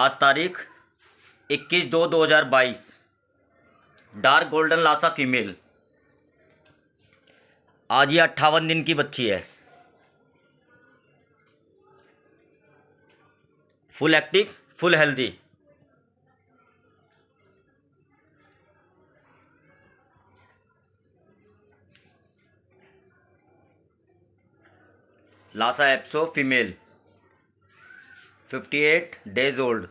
आज तारीख 21 दो 2022 डार्क गोल्डन लासा फीमेल आज ये अट्ठावन दिन की बच्ची है full active full healthy Lhasa Apso female 58 days old